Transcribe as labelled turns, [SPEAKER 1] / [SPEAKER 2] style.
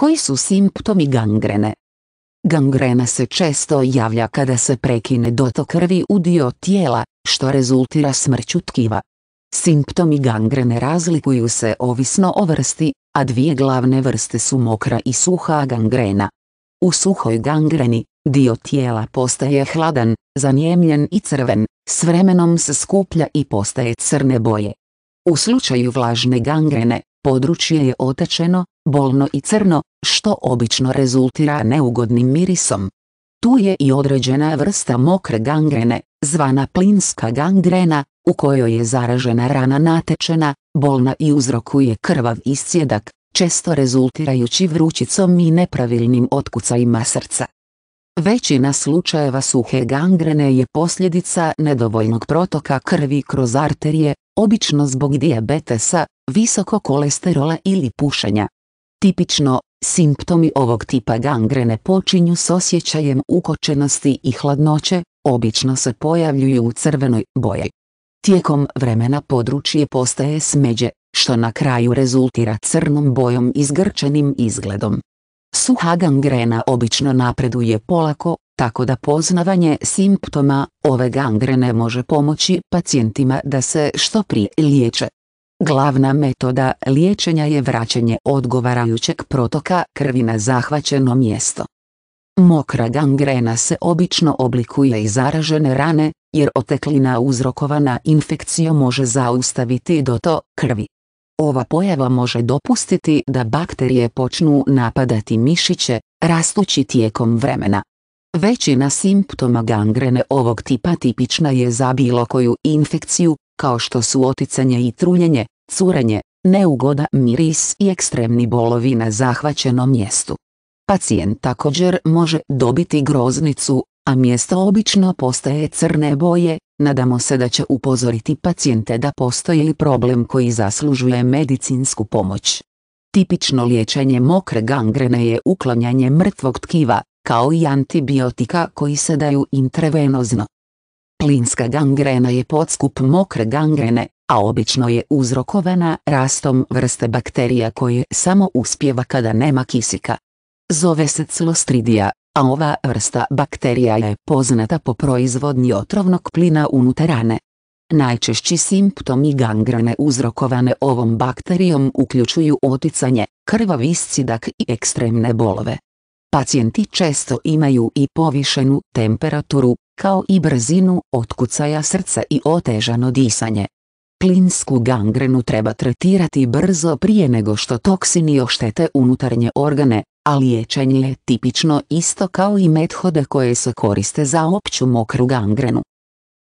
[SPEAKER 1] Koji su simptomi gangrene? Gangrena se često javlja kada se prekine dotok krvi u dio tijela, što rezultira smrću tkiva. Simptomi gangrene razlikuju se ovisno o vrsti, a dvije glavne vrste su mokra i suha gangrena. U suhoj gangreni, dio tijela postaje hladan, zanijemljen i crven, s vremenom se skuplja i postaje crne boje. U slučaju vlažne gangrene, Područje je otečeno, bolno i crno, što obično rezultira neugodnim mirisom. Tu je i određena vrsta mokre gangrene, zvana plinska gangrena, u kojoj je zaražena rana natečena, bolna i uzrokuje krvav iscjedak, često rezultirajući vrućicom i nepravilnim otkucajima srca. Većina slučajeva suhe gangrene je posljedica nedovoljnog protoka krvi kroz arterije, obično zbog dijabetesa, visoko kolesterola ili pušenja. Tipično, simptomi ovog tipa gangrene počinju s osjećajem ukočenosti i hladnoće, obično se pojavljuju u crvenoj boji. Tijekom vremena područje postaje smeđe, što na kraju rezultira crnom bojom zgrčenim izgledom. Suha gangrena obično napreduje polako, tako da poznavanje simptoma ove gangrene može pomoći pacijentima da se što prije liječe. Glavna metoda liječenja je vraćanje odgovarajućeg protoka krvi na zahvaćeno mjesto. Mokra gangrena se obično oblikuje i zaražene rane, jer oteklina uzrokovana infekcijom može zaustaviti to krvi. Ova pojava može dopustiti da bakterije počnu napadati mišiće, rastući tijekom vremena. Većina simptoma gangrene ovog tipa tipična je za bilo koju infekciju, kao što su oticanje i truljenje, curenje, neugoda miris i ekstremni bolovi na zahvaćenom mjestu. Pacijent također može dobiti groznicu, a mjesto obično postaje crne boje, Nadamo se da će upozoriti pacijente da postoji problem koji zaslužuje medicinsku pomoć. Tipično liječenje mokre gangrene je uklanjanje mrtvog tkiva, kao i antibiotika koji se daju intravenozno. Plinska gangrena je podskup mokre gangrene, a obično je uzrokovana rastom vrste bakterija koje samo uspjeva kada nema kisika. Zove se clostridija, a ova vrsta bakterija je poznata po proizvodnji otrovnog plina unutarane. Najčešći simptomi gangrene uzrokovane ovom bakterijom uključuju oticanje, krvav iscidak i ekstremne bolove. Pacijenti često imaju i povišenu temperaturu, kao i brzinu otkucaja srca i otežano disanje. Klinsku gangrenu treba tretirati brzo prije nego što toksini oštete unutarnje organe, a liječenje je tipično isto kao i methode koje se koriste za opću mokru gangrenu.